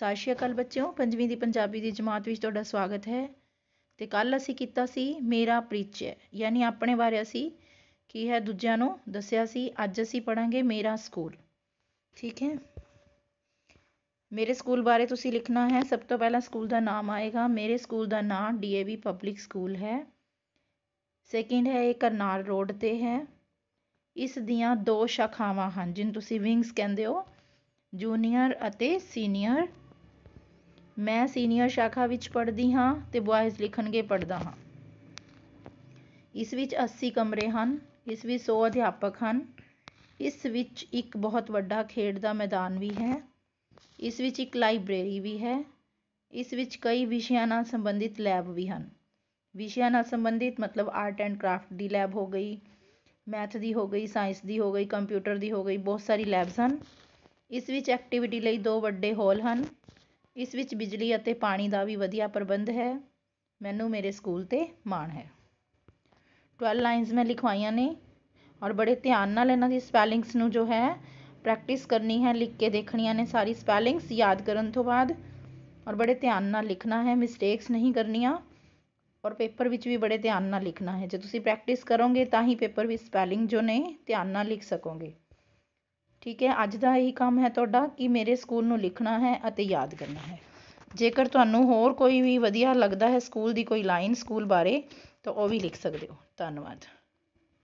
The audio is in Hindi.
सात श्रीकाल बच्चों पंजी की पंजाबी की जमात में थोड़ा स्वागत है तो कल असी किता मेरा परिचय यानी अपने बारे असी की है दूजा दसिया अज असी पढ़ा मेरा स्कूल ठीक है मेरे स्कूल बारे तुम लिखना है सब तो पहला स्कूल का नाम आएगा मेरे स्कूल का नाँ D A V public school है सैकेंड है ये करनाल रोड पर है इस दिया दो शाखावान जिन तुम विंग्स कहें हो जूनियर सीनीयर मैं सीनियर शाखा विच पढ़ती हाँ तो बॉयज़ लिखनगे पढ़ता हाँ इस विच अस्सी कमरे हैं इस विच सौ अध्यापक हैं इस विच एक बहुत व्डा खेड का मैदान भी है इस विच एक लाइब्रेरी भी है इस विच कई न संबंधित लैब भी हैं विषय विषयों संबंधित मतलब आर्ट एंड क्राफ्ट की लैब हो गई मैथ की हो गई साइंस की हो गई कंप्यूटर की हो गई बहुत सारी लैब्स हैं इस विच एक्टिविटी दो वे हॉल हैं ਇਸ ਵਿੱਚ ਬਿਜਲੀ ਅਤੇ ਪਾਣੀ ਦਾ ਵੀ ਵਧੀਆ ਪ੍ਰਬੰਧ ਹੈ ਮੈਨੂੰ ਮੇਰੇ ਸਕੂਲ 'ਤੇ ਮਾਣ ਹੈ ਟਵੈਲਵ ਲਾਈਨਸ ਮੈਂ ਲਿਖਵਾਈਆਂ ਨੇ ਔਰ ਬੜੇ ਧਿਆਨ ਨਾਲ ਇਹਨਾਂ ਦੀ ਸਪੈਲਿੰਗਸ ਨੂੰ ਜੋ ਹੈ ਪ੍ਰੈਕਟਿਸ ਕਰਨੀ ਹੈ ਲਿਖ ਕੇ ਦੇਖਣੀਆਂ ਨੇ ਸਾਰੀ ਸਪੈਲਿੰਗਸ ਯਾਦ ਕਰਨ ਤੋਂ ਬਾਅਦ ਔਰ ਬੜੇ ਧਿਆਨ ਨਾਲ ਲਿਖਣਾ ਹੈ ਮਿਸਟੇਕਸ ਨਹੀਂ ਕਰਨੀਆਂ ਔਰ ਪੇਪਰ ਵਿੱਚ ਵੀ ਬੜੇ ਧਿਆਨ ਨਾਲ ਲਿਖਣਾ ਹੈ ਜੇ ਤੁਸੀਂ ਪ੍ਰੈਕਟਿਸ ਕਰੋਗੇ ਤਾਂ ਹੀ ਪੇਪਰ ਵਿੱਚ ਸਪੈਲਿੰਗ ਜੋ ਨੇ ਧਿਆਨ ਨਾਲ ਲਿਖ ਸਕੋਗੇ ਠੀਕ ਹੈ ਅੱਜ ਦਾ ਇਹੀ ਕੰਮ ਹੈ ਤੁਹਾਡਾ ਕਿ ਮੇਰੇ ਸਕੂਲ ਨੂੰ ਲਿਖਣਾ ਹੈ ਅਤੇ ਯਾਦ ਕਰਨਾ ਹੈ ਜੇਕਰ ਤੁਹਾਨੂੰ ਹੋਰ ਕੋਈ ਵੀ ਵਧੀਆ ਲੱਗਦਾ ਹੈ ਸਕੂਲ ਦੀ ਕੋਈ ਲਾਈਨ ਸਕੂਲ ਬਾਰੇ ਤਾਂ ਉਹ ਵੀ ਲਿਖ ਸਕਦੇ ਹੋ ਧੰਨਵਾਦ